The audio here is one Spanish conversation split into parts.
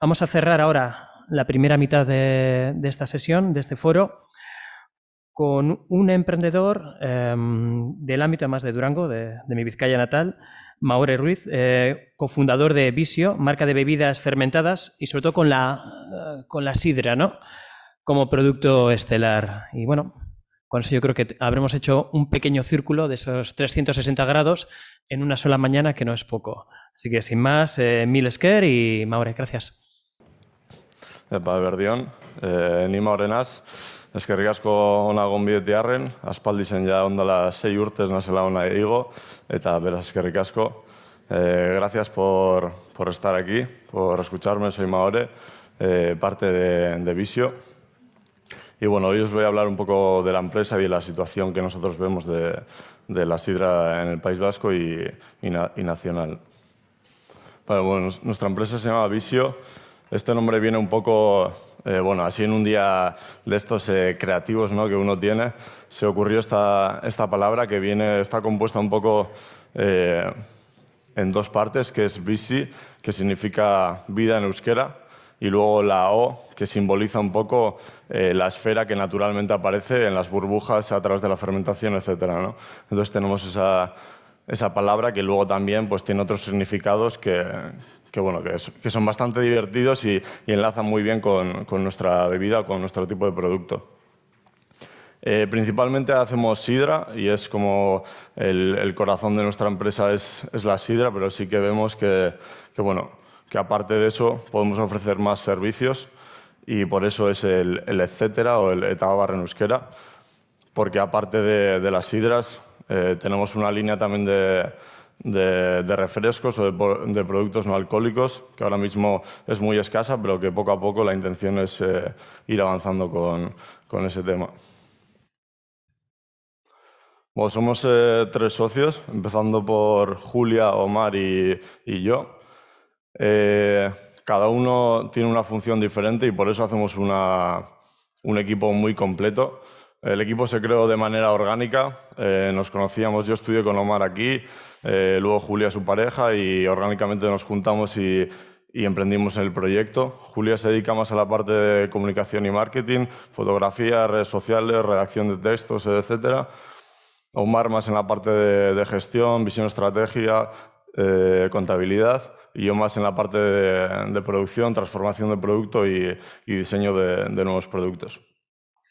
Vamos a cerrar ahora la primera mitad de, esta sesión, de este foro, con un emprendedor em, del ámbito además de Durango, de, mi Vizcaya natal, Maure Ruiz, eh, cofundador de Visio, marca de bebidas fermentadas y sobre todo con la, eh, con la sidra, ¿no? Como producto estelar. Y bueno, con eso yo creo que habremos hecho un pequeño círculo de esos 360 grados en una sola mañana, que no es poco. Así que sin más, eh, Mil Esker y Maure, gracias. Ba, berdion, e, eh, ni maurenaz, eskerrik asko ona gonbidet diarren, aspaldi zen ja ondala sei urtez nazela ona higo, eta beraz eskerrik asko. Eh, gracias por, por estar aquí, por escucharme, soy Maore, eh, parte de, de Visio. Y bueno, hoy os voy a hablar un poco de la empresa y de la situación que nosotros vemos de, de la sidra en el País Vasco y, y, nacional. Bueno, bueno, nuestra empresa se llama Visio, este nombre viene un poco, eh, bueno, así en un día de estos eh, creativos ¿no? que uno tiene, se ocurrió esta, palabra que viene, está compuesta un poco eh, en dos partes, que es bisi, que significa vida en euskera, y luego la O, que simboliza un poco la esfera que naturalmente aparece en las burbujas a través de la fermentación, etc. Entonces tenemos esa, esa palabra que luego también pues, tiene otros significados que, que, bueno, que, son bastante divertidos y, enlazan muy bien con, con, nuestra bebida, con nuestro tipo de producto. Eh, principalmente hacemos sidra y es como el, corazón de nuestra empresa es, es, la sidra, pero sí que vemos que, que, bueno, que aparte de eso podemos ofrecer más servicios y por eso es el, etcétera o el etaba barrenusquera porque aparte de, de las sidras eh, tenemos una línea también de, refrescos o de, productos no alcohólicos, que ahora mismo es muy escasa, pero que poco a poco la intención es eh, ir avanzando con, ese tema. somos eh, tres socios, empezando por Julia, Omar y, yo. cada uno tiene una función diferente y por eso hacemos un equipo muy completo. El equipo se creó de manera orgánica, eh, nos conocíamos, yo estudié con Omar aquí, eh, luego Julia su pareja y orgánicamente nos juntamos y, emprendimos emprendimos el proyecto. Julia se dedica más a la parte de comunicación y marketing, fotografía, redes sociales, redacción de textos, etc. Omar más en la parte de, gestión, visión, estrategia, eh, contabilidad y yo más en la parte de, producción, transformación de producto y, diseño de nuevos productos.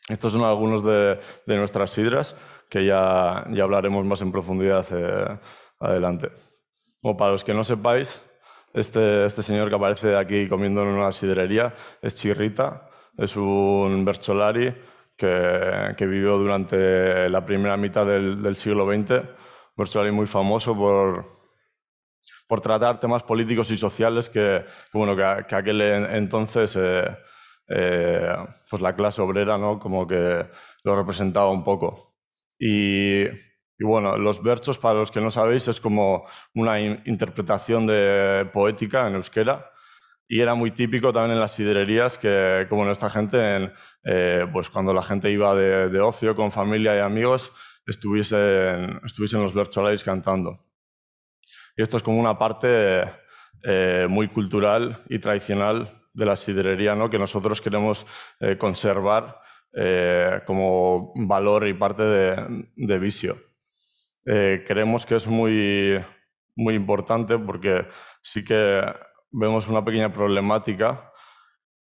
Estos son algunos de, nuestras sidras que ya, ya, hablaremos más en profundidad eh, adelante. O para los que no sepáis, este, este señor que aparece aquí comiendo en una sidrería es Chirrita, es un Bercholari que, que vivió durante la primera mitad del, siglo XX. Bercholari muy famoso por, por tratar temas políticos y sociales que, bueno, que, aquel entonces... Eh, eh, pues la clase obrera, ¿no? Como que lo representaba un poco. Y, bueno, los versos, para los que no sabéis, es como una interpretación de poética en euskera. Y era muy típico también en las sidererías que, como en esta eh, gente, pues cuando la gente iba de, ocio con familia y amigos, estuviesen, estuviesen los virtualites cantando. Y esto es como una parte eh, muy cultural y tradicional de la sidrería ¿no? que nosotros queremos eh, conservar eh, como valor y parte de, vicio. Eh, creemos que es muy, muy importante porque sí que vemos una pequeña problemática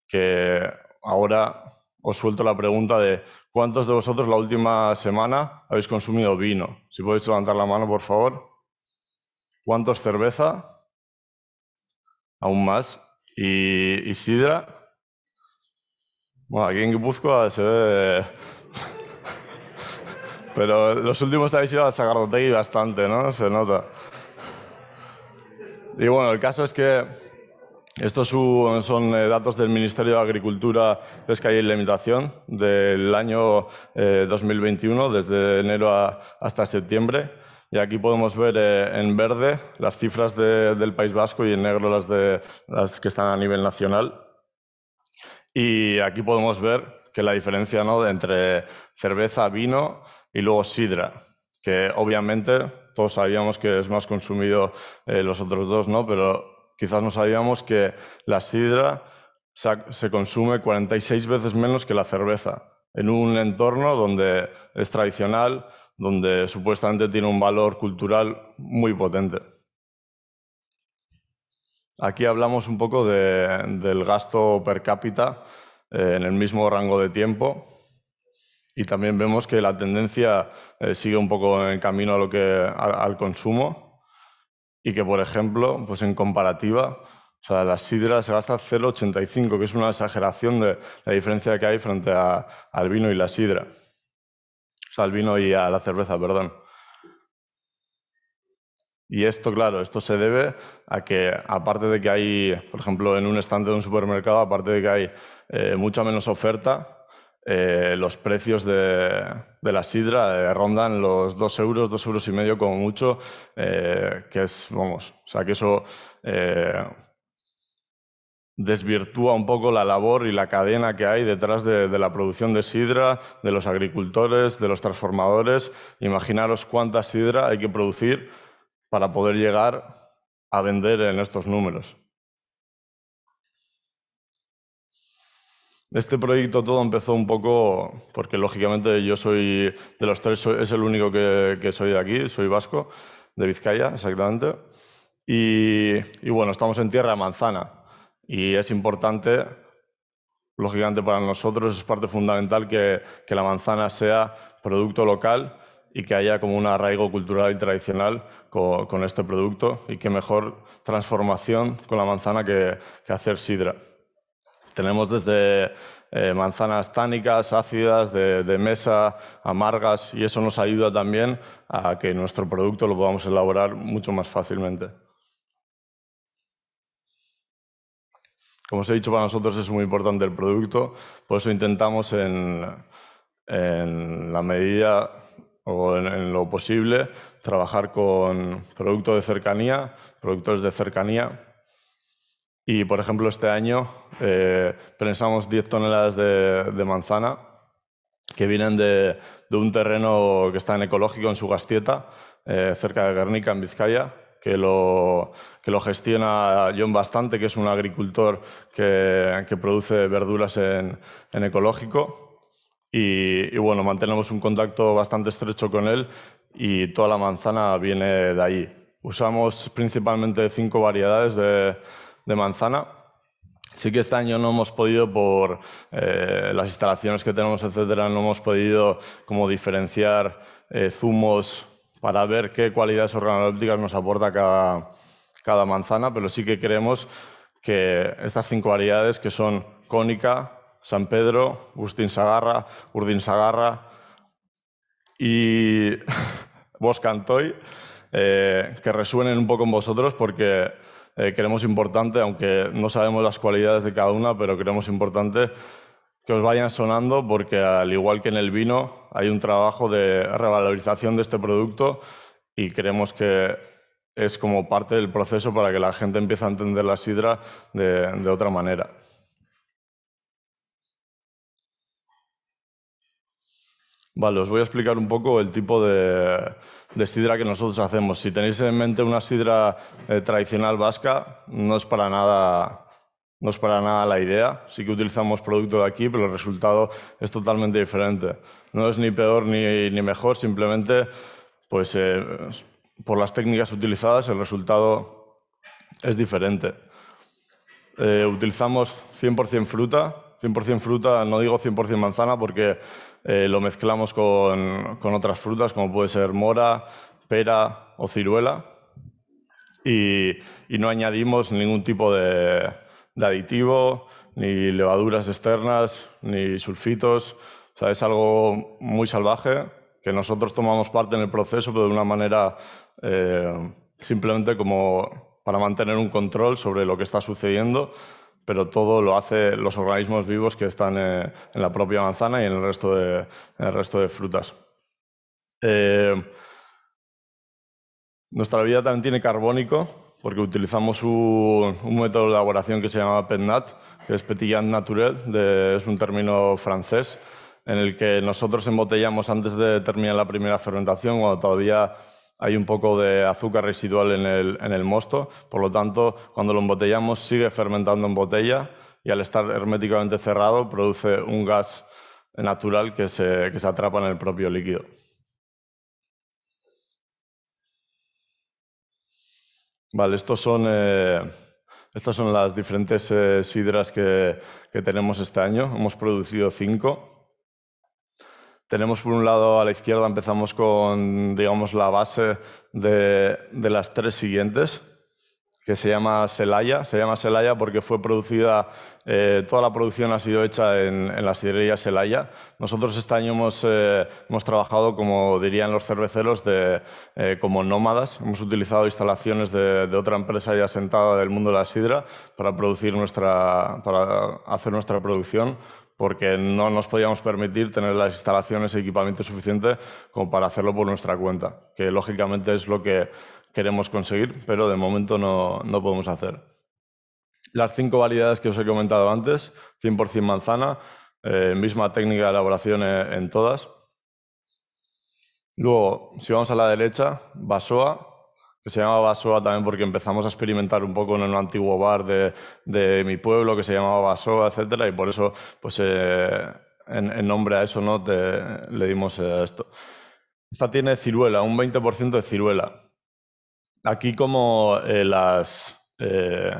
que ahora os suelto la pregunta de ¿cuántos de vosotros la última semana habéis consumido vino? Si podéis levantar la mano, por favor. ¿Cuántos cerveza? Aún más. Y Sidra, Bueno, aquí en Guipúzcoa se ve. Pero los últimos habéis ido a y bastante, ¿no? Se nota. Y bueno, el caso es que estos son eh, datos del Ministerio de Agricultura, que y Limitación del año 2021, eh, desde enero hasta septiembre. Y aquí podemos ver eh, en verde las cifras del País Vasco y en negro las, de, las que están a nivel nacional. Y aquí podemos ver que la diferencia ¿no? entre cerveza, vino y luego sidra, que obviamente todos sabíamos que es más consumido eh, los otros dos, ¿no? pero quizás no sabíamos que la sidra se consume 46 veces menos que la cerveza, en un entorno donde es tradicional donde supuestamente tiene un valor cultural muy potente. Aquí hablamos un poco del gasto per cápita eh, en el mismo rango de tiempo y también vemos que la tendencia eh, sigue un poco en camino a lo que, al consumo y que, por ejemplo, pues en comparativa, o sea, la sidra se gasta 0,85, que es una exageración de la diferencia que hay frente al vino y la sidra al vino y a la cerveza, perdón. Y esto, claro, esto se debe a que, aparte de que hay, por ejemplo, en un estante de un supermercado, aparte de que hay eh, mucha menos oferta, eh, los precios de, la sidra eh, rondan los 2 euros, 2 euros y medio como mucho, que es, vamos, o sea que eso desvirtúa un poco la labor y la cadena que hay detrás de, la producción de sidra, de los agricultores, de los transformadores. Imaginaros cuánta sidra hay que producir para poder llegar a vender en estos números. Este proyecto todo empezó un poco, porque lógicamente yo soy, de los tres, es el único que, soy de aquí, soy vasco, de Vizcaya exactamente. y bueno, estamos en tierra manzana, y es importante, lógicamente para nosotros, es parte fundamental que, la manzana sea producto local y que haya como un arraigo cultural y tradicional con, este producto y que mejor transformación con la manzana que, hacer sidra. Tenemos desde eh, manzanas tánicas, ácidas, de, mesa, amargas y eso nos ayuda también a que nuestro producto lo podamos elaborar mucho más fácilmente. Como os he dicho, para nosotros es muy importante el producto, por eso intentamos en, la medida o en, lo posible trabajar con productos de cercanía, productores de cercanía. Y, por ejemplo, este año eh, prensamos 10 toneladas de, manzana que vienen de, un terreno que está en ecológico en su gastieta, eh, cerca de Guernica, en Vizcaya que lo, que lo gestiona John Bastante, que es un agricultor que, que produce verduras en, en ecológico. Y, bueno, mantenemos un contacto bastante estrecho con él y toda la manzana viene de ahí. Usamos principalmente cinco variedades de, de manzana. Sí que este año no hemos podido, por eh, las instalaciones que tenemos, etcétera, no hemos podido como diferenciar eh, zumos para ver qué cualidades organolépticas nos aporta cada, cada manzana, pero sí que creemos que estas cinco variedades que son Cónica, San Pedro, Agustín Sagarra, Urdín Sagarra y Boscantoy, eh, que resuenen un poco en vosotros porque queremos eh, creemos importante, aunque no sabemos las cualidades de cada una, pero creemos importante que os vayan sonando porque al igual que en el vino hay un trabajo de revalorización de este producto y creemos que es como parte del proceso para que la gente empiece a entender la sidra de, otra manera. Vale, os voy a explicar un poco el tipo de, sidra que nosotros hacemos. Si tenéis en mente una sidra eh, tradicional vasca, no es para nada no es para nada la idea. Sí que utilizamos producto de aquí, pero el resultado es totalmente diferente. No es ni peor ni, mejor, simplemente pues, eh, por las técnicas utilizadas el resultado es diferente. Eh, utilizamos 100% fruta, 100% fruta, no digo 100% manzana porque eh, lo mezclamos con, otras frutas como puede ser mora, pera o ciruela y no añadimos ningún tipo de, de aditivo, ni levaduras externas, ni sulfitos. O sea, es algo muy salvaje que nosotros tomamos parte en el proceso, pero de una manera eh, simplemente como para mantener un control sobre lo que está sucediendo, pero todo lo hacen los organismos vivos que están eh, en la propia manzana y en el resto de, resto de frutas. Eh, nuestra vida también tiene carbónico, porque utilizamos un, método de elaboración que se llama pennat, que es Petillant Naturel, es un término francés, en el que nosotros embotellamos antes de terminar la primera fermentación, cuando todavía hay un poco de azúcar residual en el, en el mosto, por lo tanto, cuando lo embotellamos sigue fermentando en botella y al estar herméticamente cerrado produce un gas natural que se, que se atrapa en el propio líquido. Vale, eh, estas son las diferentes eh, sidras que, tenemos este año. Hemos producido cinco. Tenemos por un lado a la izquierda, empezamos con digamos, la base de, de las tres siguientes que se llama Celaya. Se llama Celaya porque fue producida, eh, toda la producción ha sido hecha en, en la sidrería Celaya. Nosotros este año hemos, eh, hemos, trabajado, como dirían los cerveceros, de, eh, como nómadas. Hemos utilizado instalaciones de, de, otra empresa ya asentada del mundo de la sidra para, producir nuestra, para hacer nuestra producción porque no nos podíamos permitir tener las instalaciones y equipamiento suficiente como para hacerlo por nuestra cuenta, que lógicamente es lo que queremos conseguir, pero de momento no, podemos hacer. Las cinco variedades que os he comentado antes, 100% manzana, eh, misma técnica de elaboración eh, en todas. Luego, si vamos a la derecha, Basoa, que se llama Basoa también porque empezamos a experimentar un poco en un antiguo bar de, mi pueblo que se llamaba Basoa, etcétera, y por eso, pues, eh, en, nombre a eso, ¿no? Te, le dimos esto. Esta tiene ciruela, un 20% de ciruela aquí como eh, las, eh,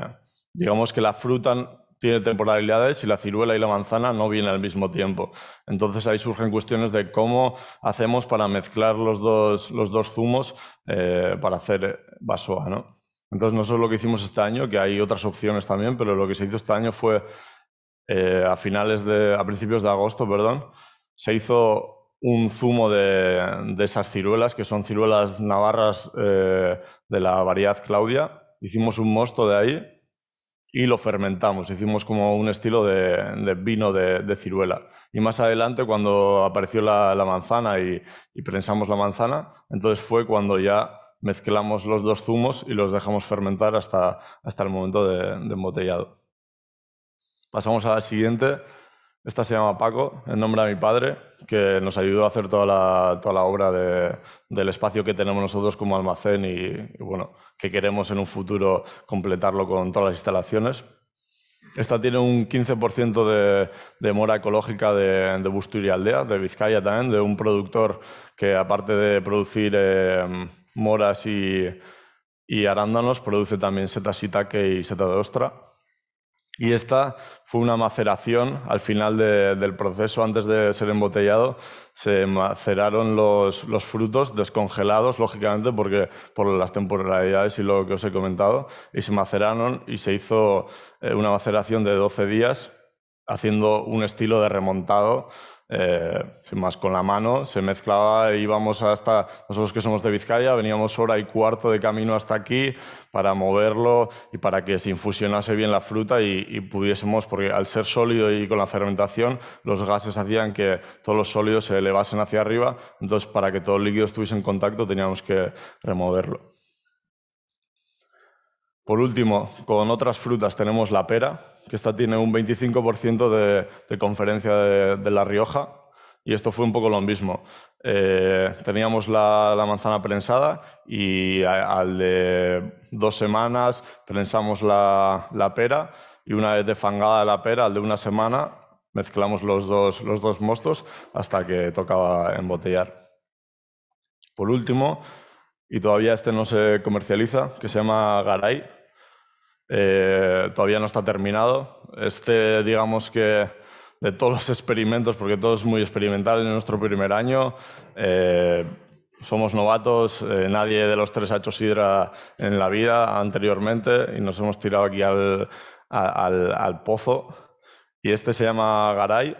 digamos que la fruta tiene temporalidades y la ciruela y la manzana no vienen al mismo tiempo. Entonces ahí surgen cuestiones de cómo hacemos para mezclar los dos, los dos zumos eh, para hacer vasoa. ¿no? Entonces solo lo que hicimos este año, que hay otras opciones también, pero lo que se hizo este año fue a finales de, a principios de agosto, perdón, se hizo un zumo de, esas ciruelas, que son ciruelas navarras eh, de la variedad Claudia. Hicimos un mosto de ahí y lo fermentamos. Hicimos como un estilo de, vino de, ciruela. Y más adelante, cuando apareció la, manzana y, prensamos la manzana, entonces fue cuando ya mezclamos los dos zumos y los dejamos fermentar hasta, hasta el momento de embotellado. Pasamos a la siguiente, esta se llama Paco, en nombre de mi padre, que nos ayudó a hacer toda la, obra del espacio que tenemos nosotros como almacén y, bueno, que queremos en un futuro completarlo con todas las instalaciones. Esta tiene un 15% de, mora ecológica de, Bustur y Aldea, de Vizcaya también, de un productor que aparte de producir eh, moras y, arándanos, produce también setas shiitake y seta de ostra. Y esta fue una maceración al final del proceso, antes de ser embotellado, se maceraron los, frutos descongelados, lógicamente, porque por las temporalidades y lo que os he comentado, y se maceraron y se hizo eh, una maceración de 12 días haciendo un estilo de remontado eh, más con la mano, se mezclaba, íbamos hasta, nosotros que somos de Vizcaya, veníamos hora y cuarto de camino hasta aquí para moverlo y para que se infusionase bien la fruta y, y pudiésemos, porque al ser sólido y con la fermentación, los gases hacían que todos los sólidos se elevasen hacia arriba, entonces para que todo el líquido estuviese en contacto teníamos que removerlo. Por último, con otras frutas tenemos la pera, que esta tiene un 25% de, conferencia de, La Rioja, y esto fue un poco lo mismo. Eh, teníamos la, manzana prensada y al de dos semanas prensamos la, pera y una vez defangada la pera, al de una semana, mezclamos los dos, los dos mostos hasta que tocaba embotellar. Por último, y todavía este no se comercializa, que se llama Garay, eh, todavía no está terminado. Este, digamos que de todos los experimentos, porque todo es muy experimental en nuestro primer año, eh, somos novatos, eh, nadie de los tres ha hecho sidra en la vida anteriormente y nos hemos tirado aquí al, pozo. Y este se llama Garay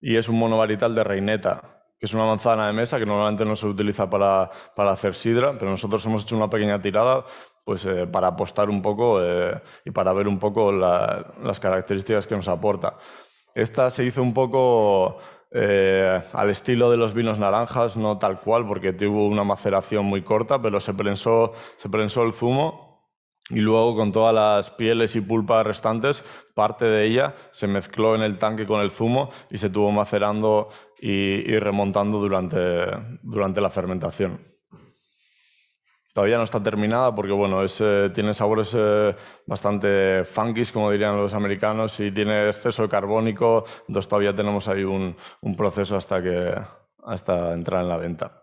y es un monovarital de reineta que es una manzana de mesa que normalmente no se utiliza para, para, hacer sidra, pero nosotros hemos hecho una pequeña tirada pues, eh, para apostar un poco eh, y para ver un poco las características que nos aporta. Esta se hizo un poco eh, al estilo de los vinos naranjas, no tal cual, porque tuvo una maceración muy corta, pero se prensó, el zumo y luego con todas las pieles y pulpas restantes, parte de ella se mezcló en el tanque con el zumo y se tuvo macerando y, remontando durante la fermentación. Todavía no está terminada porque bueno, eh, tiene sabores eh, bastante funky, como dirían los americanos, y tiene exceso de carbónico, entonces todavía tenemos ahí un, proceso hasta, que, hasta entrar en la venta.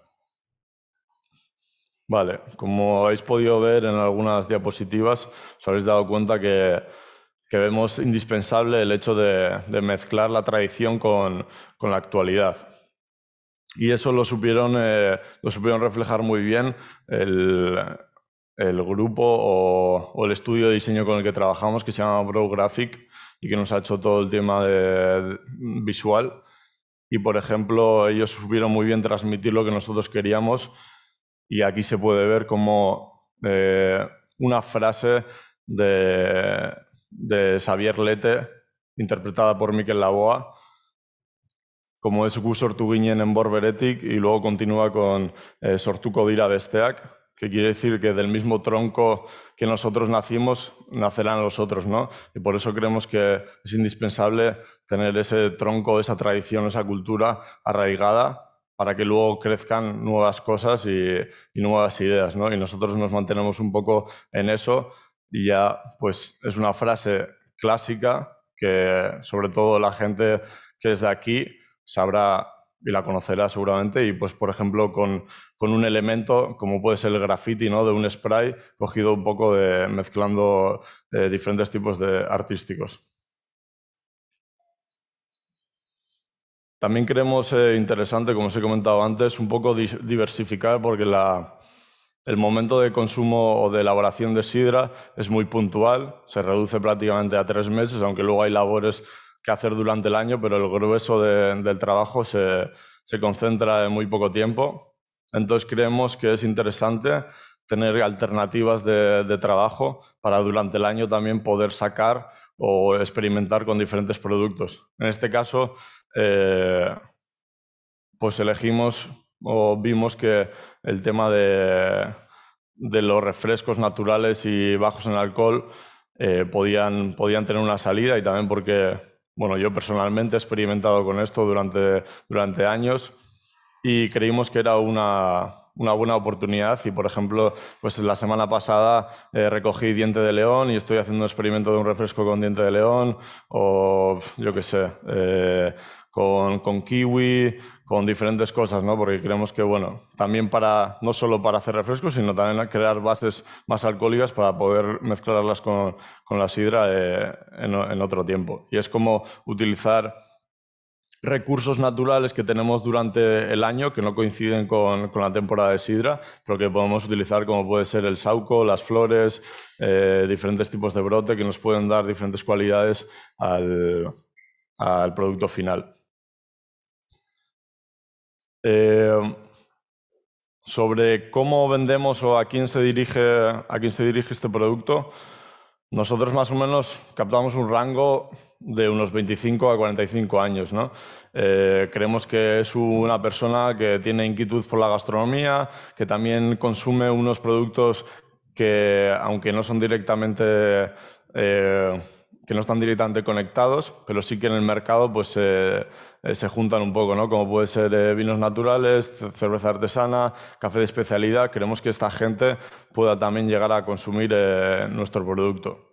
Vale, como habéis podido ver en algunas diapositivas, os habéis dado cuenta que, que vemos indispensable el hecho de, de mezclar la tradición con, con la actualidad. Y eso lo supieron, eh, lo supieron reflejar muy bien el, el grupo o, el estudio de diseño con el que trabajamos, que se llama Bro Graphic y que nos ha hecho todo el tema de, visual. Y, por ejemplo, ellos supieron muy bien transmitir lo que nosotros queríamos. Y aquí se puede ver como eh, una frase de, de Xavier Lete, interpretada por Miquel Laboa, como es gu sortu en en y luego continúa con eh, sortuko dira besteak, que quiere decir que del mismo tronco que nosotros nacimos, nacerán los otros, ¿no? Y por eso creemos que es indispensable tener ese tronco, esa tradición, esa cultura arraigada para que luego crezcan nuevas cosas y, y nuevas ideas, ¿no? Y nosotros nos mantenemos un poco en eso y ya, pues, es una frase clásica que sobre todo la gente que es de aquí sabrá y la conocerá seguramente. Y pues, por ejemplo, con, con, un elemento como puede ser el graffiti, ¿no? De un spray cogido un poco de mezclando eh, diferentes tipos de artísticos. También creemos eh, interesante, como os he comentado antes, un poco diversificar porque la, el momento de consumo o de elaboración de sidra es muy puntual, se reduce prácticamente a tres meses, aunque luego hay labores que hacer durante el año, pero el grueso del trabajo se, concentra en muy poco tiempo. Entonces creemos que es interesante tener alternativas de, trabajo para durante el año también poder sacar o experimentar con diferentes productos. En este caso, eh, pues elegimos o vimos que el tema de, los refrescos naturales y bajos en alcohol eh, podían, podían tener una salida y también porque bueno, yo personalmente he experimentado con esto durante, durante años y creímos que era una, una, buena oportunidad y, por ejemplo, pues la semana pasada eh, recogí diente de león y estoy haciendo un experimento de un refresco con diente de león o yo qué sé, eh, con, con, kiwi, con diferentes cosas, ¿no? Porque creemos que, bueno, también para, no solo para hacer refrescos, sino también crear bases más alcohólicas para poder mezclarlas con, con la sidra eh, en, en otro tiempo. Y es como utilizar recursos naturales que tenemos durante el año que no coinciden con, la temporada de sidra, pero que podemos utilizar como puede ser el sauco, las flores, eh, diferentes tipos de brote que nos pueden dar diferentes cualidades al, producto final. Eh, sobre cómo vendemos o a quién se dirige, a quién se dirige este producto, nosotros más o menos captamos un rango de unos 25 a 45 años. ¿no? Eh, creemos que es una persona que tiene inquietud por la gastronomía, que también consume unos productos que, aunque no son directamente eh, que no están directamente conectados, pero sí que en el mercado pues, eh, eh, se juntan un poco, ¿no? como puede ser eh, vinos naturales, cerveza artesana, café de especialidad. Queremos que esta gente pueda también llegar a consumir nuestro producto.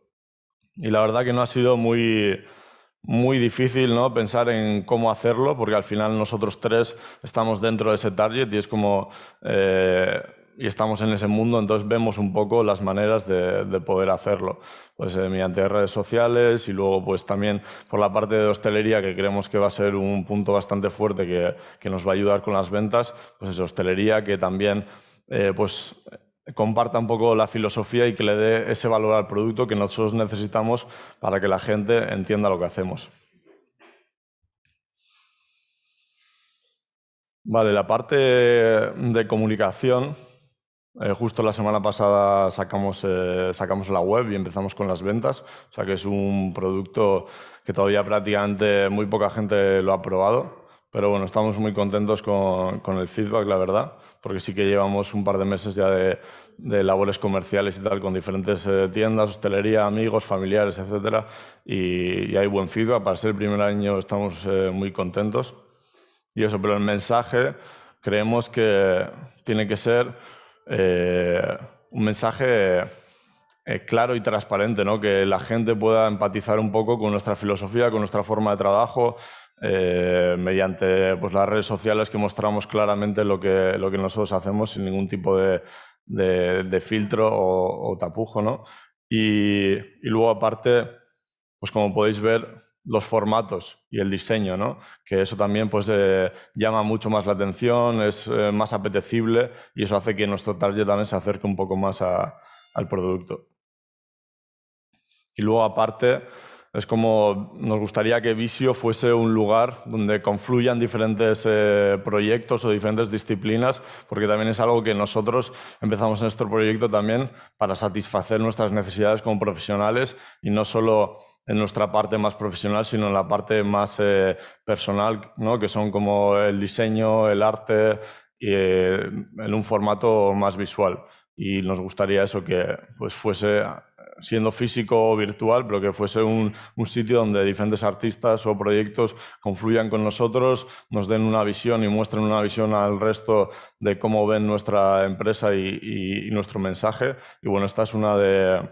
Y la verdad que no ha sido muy, muy difícil ¿no? pensar en cómo hacerlo, porque al final nosotros tres estamos dentro de ese target y es como y estamos en ese mundo, entonces vemos un poco las maneras de, poder hacerlo, pues mediante redes sociales y luego pues también por la parte de hostelería, que creemos que va a ser un punto bastante fuerte que, nos va a ayudar con las ventas, pues es hostelería que también eh, pues comparta un poco la filosofía y que le dé ese valor al producto que nosotros necesitamos para que la gente entienda lo que hacemos. Vale, la parte de comunicación eh, justo la semana pasada sacamos, eh, sacamos la web y empezamos con las ventas, o sea que es un producto que todavía prácticamente muy poca gente lo ha probado, pero bueno, estamos muy contentos con, con el feedback, la verdad, porque sí que llevamos un par de meses ya de, labores comerciales y tal, con diferentes eh, tiendas, hostelería, amigos, familiares, etc. Y, y, hay buen feedback, para ser el primer año estamos muy contentos. Y eso, pero el mensaje creemos que tiene que ser eh, un mensaje eh, claro y transparente, ¿no? que la gente pueda empatizar un poco con nuestra filosofía, con nuestra forma de trabajo, eh, mediante pues, las redes sociales que mostramos claramente lo que, lo que nosotros hacemos sin ningún tipo de, filtro o, tapujo. Y, y luego aparte, pues como podéis ver, los formatos y el diseño, que eso también pues, eh, llama mucho más la atención, es eh, más apetecible y eso hace que nuestro target también se acerque un poco más al producto. Y luego aparte, es como nos gustaría que Visio fuese un lugar donde confluyan diferentes eh, proyectos o diferentes disciplinas, porque también es algo que nosotros empezamos en nuestro proyecto también para satisfacer nuestras necesidades como profesionales y no solo en nuestra parte más profesional, sino en la parte más eh, personal, ¿no? que son como el diseño, el arte, y, eh, en un formato más visual. Y nos gustaría eso que pues, fuese siendo físico o virtual, pero que fuese un, sitio donde diferentes artistas o proyectos confluyan con nosotros, nos den una visión y muestren una visión al resto de cómo ven nuestra empresa y, nuestro mensaje. Y bueno, esta es una de,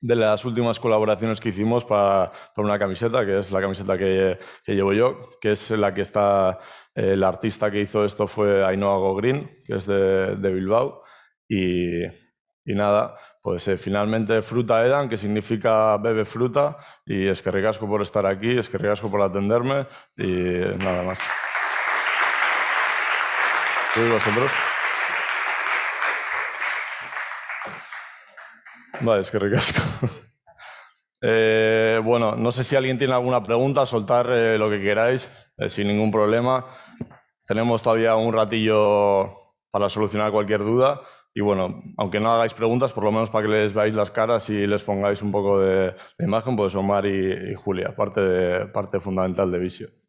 las últimas colaboraciones que hicimos para, una camiseta, que es la camiseta que, llevo yo, que es la que está, el eh, artista que hizo esto fue Ainhoa Green, que es de, Bilbao. Y, y nada, pues eh, finalmente fruta edan, que significa bebe fruta, y es que ricasco por estar aquí, es que ricasco por atenderme, y nada más. ¿Y vosotros? Vale, es que ricasco. Eh, bueno, no sé si alguien tiene alguna pregunta, soltar eh, lo que queráis, sin ningún problema. Tenemos todavía un ratillo para solucionar cualquier duda. Y bueno, aunque no hagáis preguntas, por lo menos para que les veáis las caras y les pongáis un poco de, imagen, pues Omar y, Julia, parte, de, parte fundamental de Visio.